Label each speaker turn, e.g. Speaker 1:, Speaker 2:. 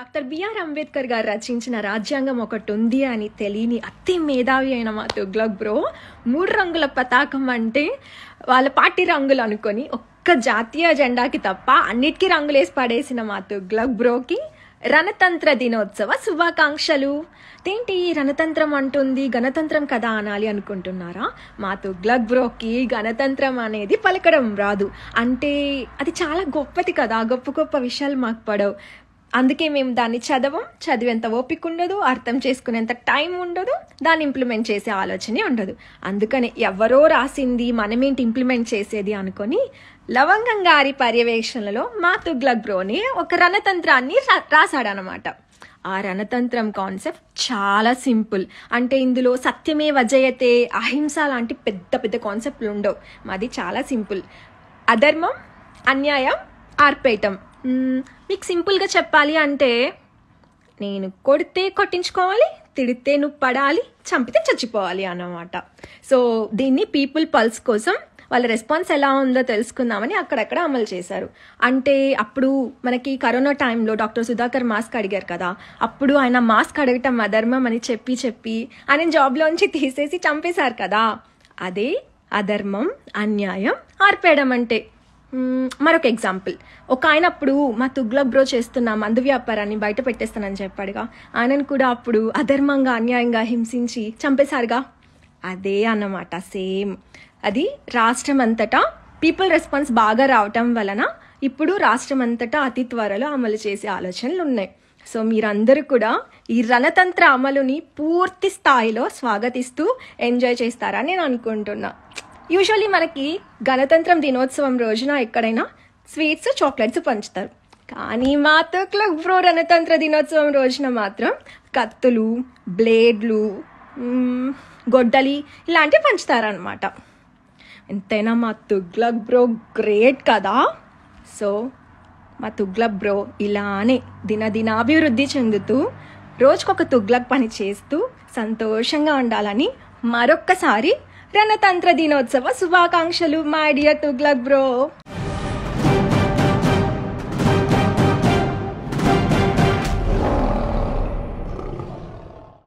Speaker 1: doctor BR Ambedkar గారు రచించిన రాజ్యాంగం ఒకటి ఉంది అని తెలియని అతి మేధావి అయిన మా తుగ్లక్ బ్రో మూడు రంగుల పతాకం అంటే వాళ్ళ పార్టీ రంగులు అనుకొని ఒక్క జాతీయ జెండాకి తప్ప అన్నిటికీ రంగులేసి పడేసిన మా తుగ్లక్ బ్రోకి రణతంత్ర దినోత్సవ శుభాకాంక్షలు ఏంటి రణతంత్రం అంటుంది గణతంత్రం కదా అనాలి అనుకుంటున్నారా మా తుగ్లక్ బ్రోకి గణతంత్రం అనేది పలకడం రాదు అంటే అది చాలా గొప్పది కదా గొప్ప గొప్ప విషయాలు మాకు పడవు అందుకే మేము దాన్ని చదవం చదివేంత ఓపిక ఉండదు అర్థం చేసుకునేంత టైం ఉండదు దాన్ని ఇంప్లిమెంట్ చేసే ఆలోచనే ఉండదు అందుకని ఎవరో రాసింది మనమేంటి ఇంప్లిమెంట్ చేసేది అనుకొని లవంగం గారి పర్యవేక్షణలో మా తుగ్లక్ బ్రోని ఒక రణతంత్రాన్ని రాశాడనమాట ఆ రణతంత్రం కాన్సెప్ట్ చాలా సింపుల్ అంటే ఇందులో సత్యమే వజయతే అహింస లాంటి పెద్ద పెద్ద కాన్సెప్ట్లు ఉండవు మాది చాలా సింపుల్ అధర్మం అన్యాయం ఆర్పేయటం మీకు సింపుల్గా చెప్పాలి అంటే నేను కొడితే కొట్టించుకోవాలి తిడితే నువ్వు పడాలి చంపితే చచ్చిపోవాలి అన్నమాట సో దీన్ని పీపుల్ పల్స్ కోసం వాళ్ళ రెస్పాన్స్ ఎలా ఉందో తెలుసుకుందామని అక్కడక్కడ అమలు చేశారు అంటే అప్పుడు మనకి కరోనా టైంలో డాక్టర్ సుధాకర్ మాస్క్ అడిగారు కదా అప్పుడు ఆయన మాస్క్ అడగటం అధర్మం అని చెప్పి చెప్పి ఆయన జాబ్లోంచి తీసేసి చంపేశారు కదా అదే అధర్మం అన్యాయం ఆర్పేయడం అంటే మరొక ఎగ్జాంపుల్ ఒక ఆయన అప్పుడు మా తుగ్లక్ బ్రో చేస్తున్న మందు వ్యాపారాన్ని బయట పెట్టేస్తానని చెప్పాడుగా ఆయనను కూడా అప్పుడు అధర్మంగా అన్యాయంగా హింసించి చంపేశారుగా అదే అన్నమాట సేమ్ అది రాష్ట్రం అంతటా పీపుల్ రెస్పాన్స్ బాగా రావటం వలన ఇప్పుడు రాష్ట్రం అంతటా అతి త్వరలో అమలు చేసే ఆలోచనలు ఉన్నాయి సో మీరందరూ కూడా ఈ రణతంత్ర అమలుని పూర్తి స్థాయిలో స్వాగతిస్తూ ఎంజాయ్ చేస్తారని నేను అనుకుంటున్నాను యూజువల్లీ మనకి గణతంత్రం దినోత్సవం రోజున ఎక్కడైనా స్వీట్స్ చాక్లెట్స్ పంచుతారు కానీ మా తోకలో ప్రో గణతంత్ర దినోత్సవం రోజున మాత్రం కత్తులు బ్లేడ్లు గొడ్డలి ఇలాంటివి పంచుతారనమాట ఎంతైనా మా తుగ్లక్ బ్రో గ్రేట్ కదా సో మా తుగ్లక్ బ్రో ఇలానే దినదినాభివృద్ధి చెందుతూ రోజుకొక తుగ్లక్ పని చేస్తూ సంతోషంగా ఉండాలని మరొక్కసారి రణతంత్ర దినోత్సవ శుభాకాంక్షలు మై డియర్ తుగ్లక్ బ్రో